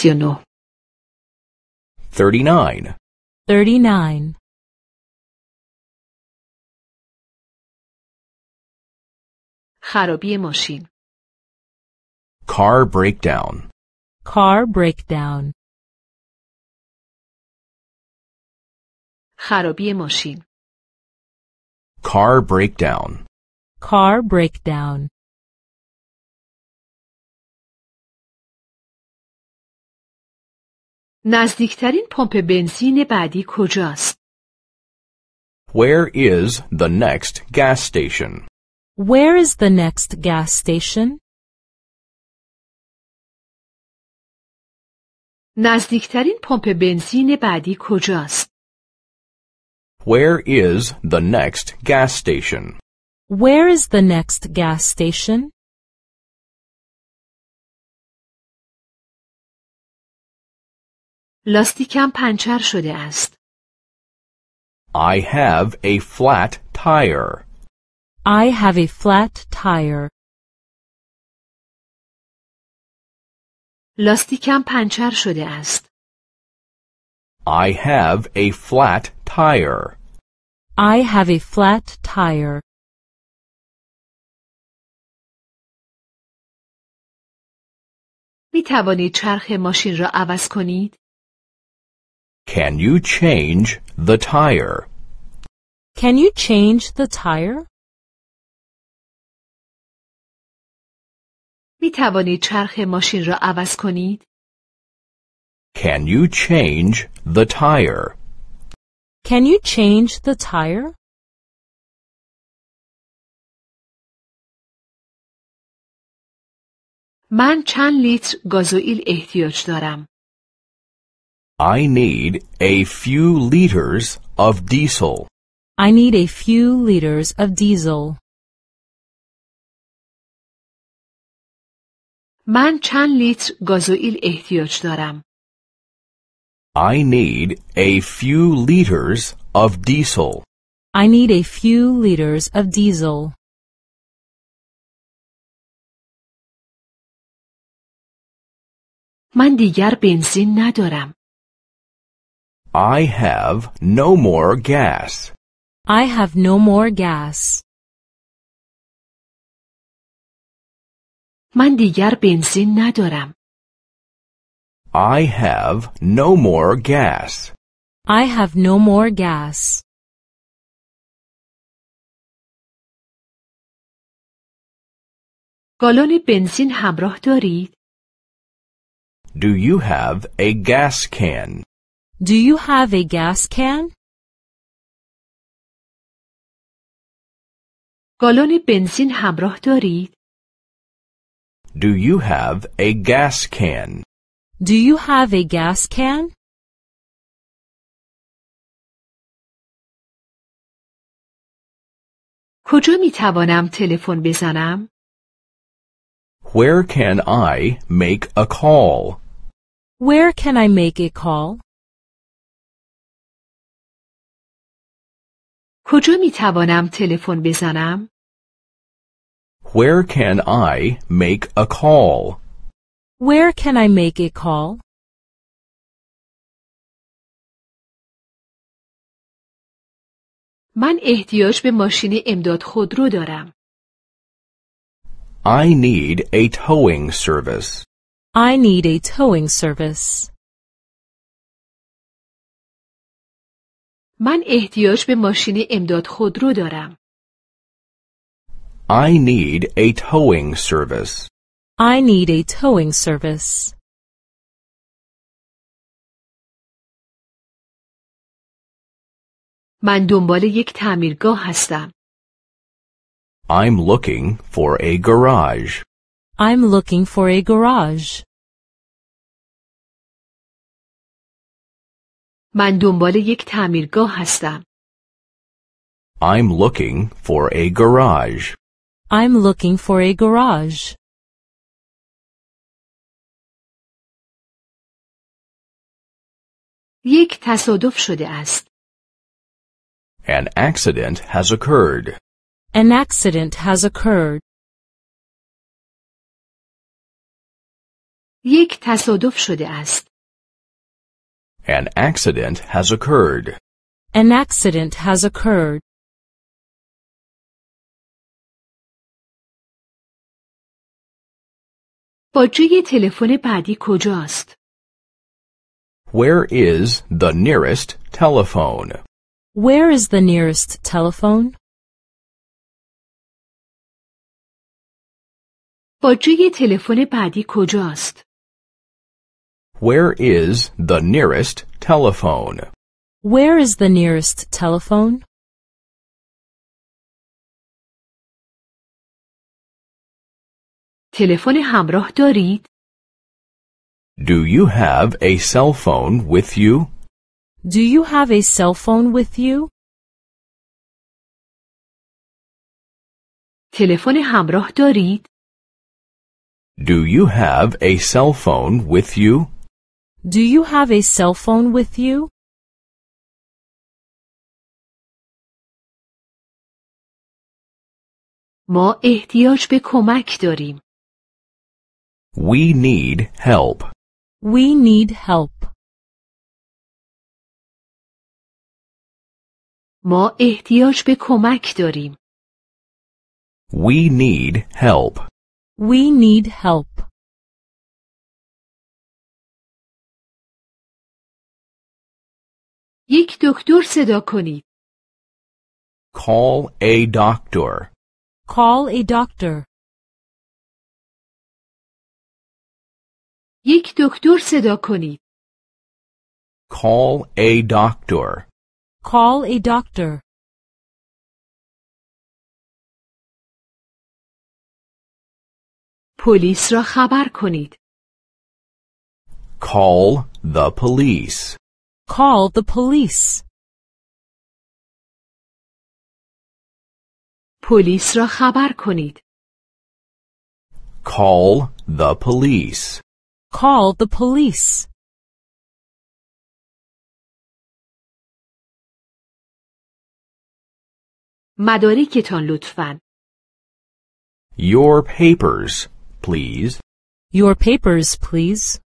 mencionó. 39. 39. Harobie machine. Car breakdown. Car breakdown. خرابی ماشین Car breakdown. Car breakdown. نزدیکترین پمپ بنزین بعدی کجاست؟ Where is the next gas station? Where is the next gas station? نزدیکترین پمپ بنزین بعدی کجاست؟ Where is the next gas station? Where is the next gas station? لاستیکم پنچر شده است. I have a flat tire. I have a flat tire. لاستیکم پنچر شده است. I have a flat tire. I have a flat tire. می توانید چرخ ماشین را عوض کنید؟ Can you change the tire? Can you change the tire? می توانید چرخ ماشین را عوض کنید؟ Can you change the tire? Can you change the tire? من چند لیتر گازوئیل احتیاج دارم. I need a few liters of diesel. I need a few liters of diesel. من چند لیتر گازوئیل احتیاج دارم؟ I need a few liters of diesel. I need a few liters of diesel. من دیگر بنزین ندارم. I have no more gas. I have no more gas. من دیگر بنزین ندارم. I have no more gas. I have no more gas. گالون بنزین همراه دارید؟ Do you have a gas can? Do you have a gas can? گالون بنزین همراه دارید؟ Do you have a gas can? Do you have a gas can? کجا می توانم تلفن بزنم؟ Where can I make a call? Where can I make a call? کجا می توانم تلفن بزنم؟ Where can I make a call? Where can I make a call? من احتیاج به ماشین امداد خودرو دارم. I need a towing service. I need a towing service. من احتیاج به ماشین امداد خودرو دارم. I need a towing service. I need a towing service. من دنبال یک تعمیرگاه هستم. I'm looking for a garage. I'm looking for a garage. من دنبال یک تعمیرگاه هستم. I'm looking for a garage. I'm looking for a garage. یک تصادف شده است. An accident has occurred. An accident has occurred. یک تصادف شده است. An accident has occurred. An accident has occurred. باجه تلفن بعدی کجاست؟ Where is the nearest telephone? Where is the nearest telephone? تلفن بعدی کجاست؟ where is the nearest telephone? Where is the nearest telephone? تلفن همراه دارید؟ Do you have a cell phone with you? Do you have a cell phone with you? تلفن همراه دارید؟ Do you have a cell phone with you? Do you have a cell phone with you? ما احتیاج به کمک داریم. We need help. We need help. ما احتیاج به کمک داریم. We need help. We need help. یک دکتر صدا کنید. Call a doctor. Call a doctor. یک دکتر صدا کنید. Call a doctor. Call a doctor. پلیس را خبر کنید. Call the police. Call the police. پلیس را خبر کنید. Call the police. Call the police. مدارکتان لطفاً. Your papers, please. Your papers, please.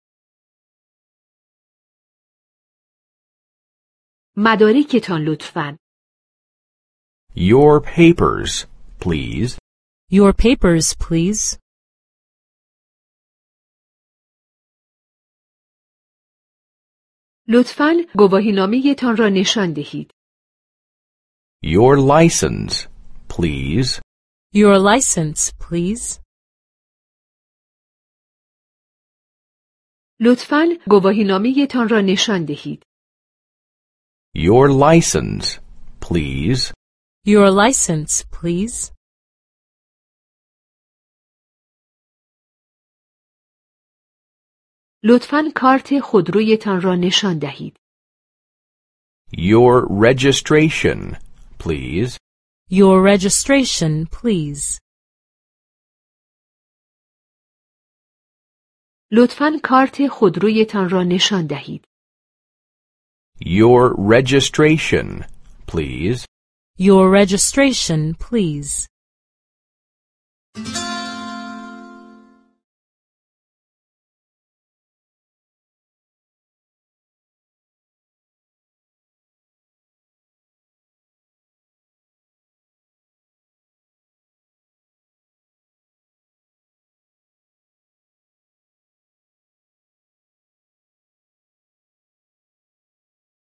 مدارکتان لطفاً. Your papers, please. Your papers, please. لطفاً گواهی تان را نشان دهید. Your license, please. Your license, please. لطفاً گواهی تان را نشان دهید. Your license, please. Your license, please. لطفاً کارت خودرویتان را نشان دهید. Your registration, please. Your registration, please. لطفاً کارت خودرویتان را نشان دهید. Your registration, please. Your registration, please.